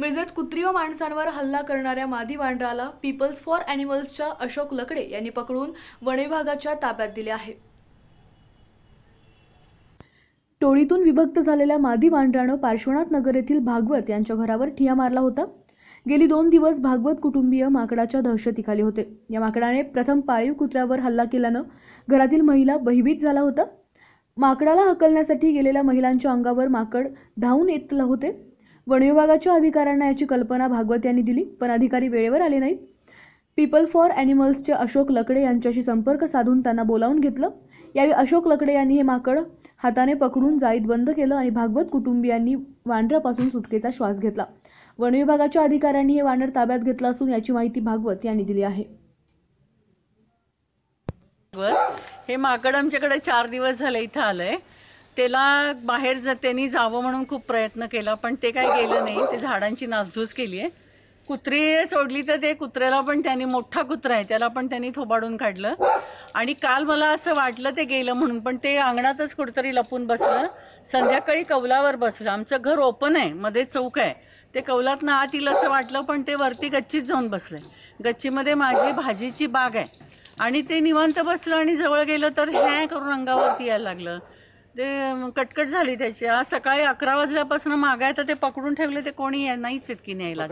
मिरजेत कुत्री व माणसांवर हल्ला करणाऱ्या मादी वांडराला पीपल्स फॉर ॲनिमल्सच्या अशोक लकडे यांनी पकडून वनविभागाच्या ताब्यात दिले आहे टोळीतून विभक्त झालेल्या मादी वांडरानं पार्श्वनाथ नगर येथील भागवत यांच्या घरावर ठिया मारला होता गेली दोन दिवस भागवत कुटुंबीय माकडाच्या दहशतीखाली होते या माकडाने प्रथम पाळीव कुत्र्यावर हल्ला केल्यानं घरातील महिला भयभीत झाला होता माकडाला हकलण्यासाठी गेलेल्या महिलांच्या अंगावर माकड धावून येत होते वनविभागाच्या अधिकाऱ्यांना याची कल्पना भागवत यांनी दिली पण अधिकारी वेळेवर आले नाहीत पीपल फॉर ॲनिमल्सचे अशोक लकडे यांच्याशी संपर्क साधून त्यांना बोलावून घेतलं यावेळी अशोक लकडे यांनी हे माकड हाताने पकडून जाईत बंद केलं आणि भागवत कुटुंबियांनी वांढरापासून सुटकेचा श्वास घेतला वनविभागाच्या अधिकाऱ्यांनी हे वानर ताब्यात घेतलं असून याची माहिती भागवत यांनी दिली आहे हे माकड आमच्याकडे चार दिवस झाले इथं आलंय त्याला बाहेर ज त्यांनी जावं म्हणून खूप प्रयत्न केला पण ते काय गेलं नाही ते झाडांची नासधूस केली आहे कुत्री सोडली तर ते कुत्र्याला पण त्यांनी मोठा कुत्रा आहे त्याला पण त्यांनी थोबाडून काढलं आणि काल मला असं वाटलं ते गेलं म्हणून पण ते अंगणातच कुठेतरी लपून बसलं संध्याकाळी कौलावर बसलं आमचं घर ओपन आहे मध्ये चौक आहे ते कौलात ना आत येईल असं वाटलं पण ते वरती गच्चीत जाऊन बसलं गच्चीमध्ये माझी भाजीची बाग आहे आणि ते निवांत बसलं आणि जवळ गेलं तर हॅ करून अंगावरती यायला लागलं ते कटकट झाली त्याची आज सकाळी अकरा वाजल्यापासून मागाय तर ते पकडून ठेवले ते कोणी नाहीच आहेत की न्यायला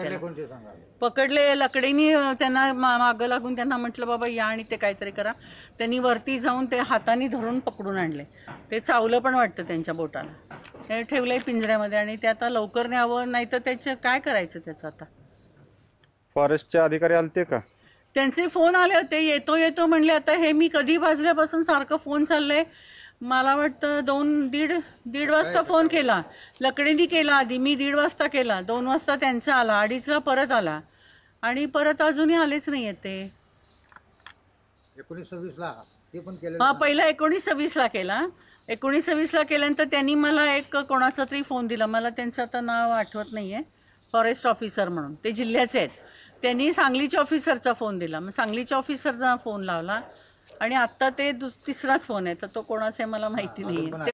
पकडले लकडीनी त्यांना मागं लागून त्यांना म्हटलं बाबा या आणि ते काहीतरी करा त्यांनी वरती जाऊन ते हाताने धरून पकडून आणले ते चावलं पण वाटतं त्यांच्या बोटाला हे ठेवलंय पिंजऱ्यामध्ये आणि ते आता लवकर न्यावं नाही तर त्याचं काय करायचं त्याचं आता फॉरेस्टचे अधिकारी आलते का त्यांचे फोन आले होते येतो येतो म्हणले आता हे मी कधी भाजल्यापासून सारखं फोन चाललंय मला वाटतं दोन दीड दीड वाजता फोन केला लकडीनी केला आधी मी दीड वाजता केला दोन वाजता त्यांचा आला अडीचला परत आला आणि परत अजूनही आलेच नाही येते ते एकोणीस हा पहिला एकोणीस सव्वीसला केला एकोणीस सव्वीसला केल्यानंतर त्यांनी मला एक कोणाचा तरी फोन दिला मला त्यांचं आता नाव आठवत नाहीये फॉरेस्ट ऑफिसर म्हणून ते जिल्ह्याचे आहेत त्यांनी सांगलीच्या ऑफिसरचा फोन दिला मग सांगलीच्या ऑफिसरचा फोन लावला आणि आता ते दुस- तिसराच फोन आहे तर तो कोणाचा आहे मला माहिती नाही